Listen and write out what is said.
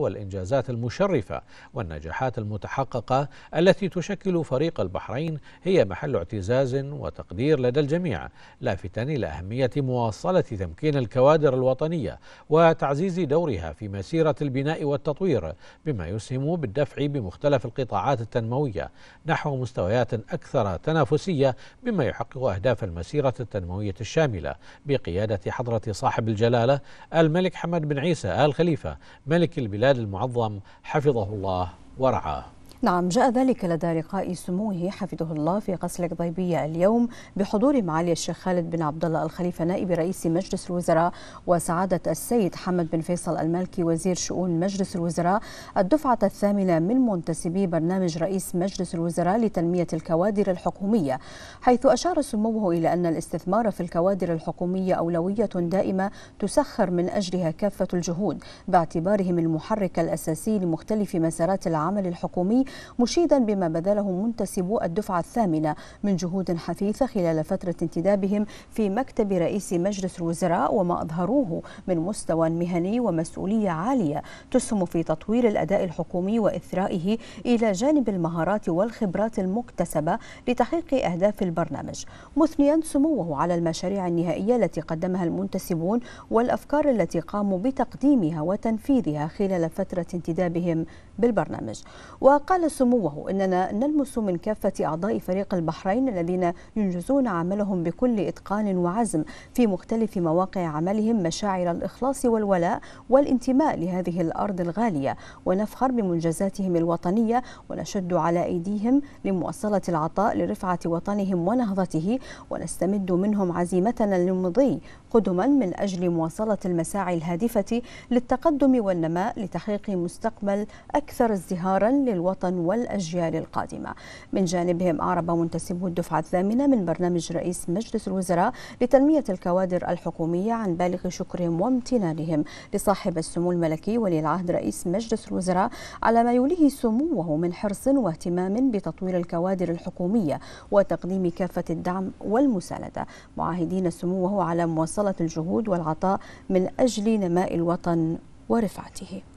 والإنجازات المشرفة والنجاحات المتحققة التي تشكل فريق البحرين هي محل اعتزاز وتقدير لدى الجميع لافتا إلى أهمية مواصلة تمكين الكوادر الوطنية وتعزيز دورها في مسيرة البناء والتطوير بما يسهم بالدفع بمختلف القطاعات التنموية نحو مستويات أكثر تنافسية بما يحقق أهداف المسيرة التنموية الشاملة بقيادة حضرة صاحب الجلالة الملك حمد بن عيسى آل خليفة ملك البلاد الهلال المعظم حفظه الله ورعاه نعم جاء ذلك لدى لقاء سموه حفظه الله في قصر القضيبية اليوم بحضور معالي الشيخ خالد بن عبد الله الخليفة نائب رئيس مجلس الوزراء وسعادة السيد حمد بن فيصل المالكي وزير شؤون مجلس الوزراء الدفعة الثامنة من منتسبي برنامج رئيس مجلس الوزراء لتنمية الكوادر الحكومية حيث أشار سموه إلى أن الاستثمار في الكوادر الحكومية أولوية دائمة تسخر من أجلها كافة الجهود باعتبارهم المحرك الأساسي لمختلف مسارات العمل الحكومي مشيدا بما بذله منتسبو الدفعة الثامنة من جهود حثيثة خلال فترة انتدابهم في مكتب رئيس مجلس الوزراء وما أظهروه من مستوى مهني ومسؤولية عالية تسهم في تطوير الأداء الحكومي وإثرائه إلى جانب المهارات والخبرات المكتسبة لتحقيق أهداف البرنامج مثنيا سموه على المشاريع النهائية التي قدمها المنتسبون والأفكار التي قاموا بتقديمها وتنفيذها خلال فترة انتدابهم بالبرنامج وقال قال سموه أننا نلمس من كافة أعضاء فريق البحرين الذين ينجزون عملهم بكل إتقان وعزم في مختلف مواقع عملهم مشاعر الإخلاص والولاء والانتماء لهذه الأرض الغالية ونفخر بمنجزاتهم الوطنية ونشد على أيديهم لمواصلة العطاء لرفعة وطنهم ونهضته ونستمد منهم عزيمتنا للمضي قدما من أجل مواصلة المساعي الهادفة للتقدم والنماء لتحقيق مستقبل أكثر ازدهارا للوطن والأجيال القادمة من جانبهم أعرب منتسبو الدفعة الثامنة من برنامج رئيس مجلس الوزراء لتنمية الكوادر الحكومية عن بالغ شكرهم وامتنانهم لصاحب السمو الملكي ولي العهد رئيس مجلس الوزراء على ما يوليه سموه من حرص واهتمام بتطوير الكوادر الحكومية وتقديم كافة الدعم والمساندة معاهدين سموه على مواصلة الجهود والعطاء من أجل نماء الوطن ورفعته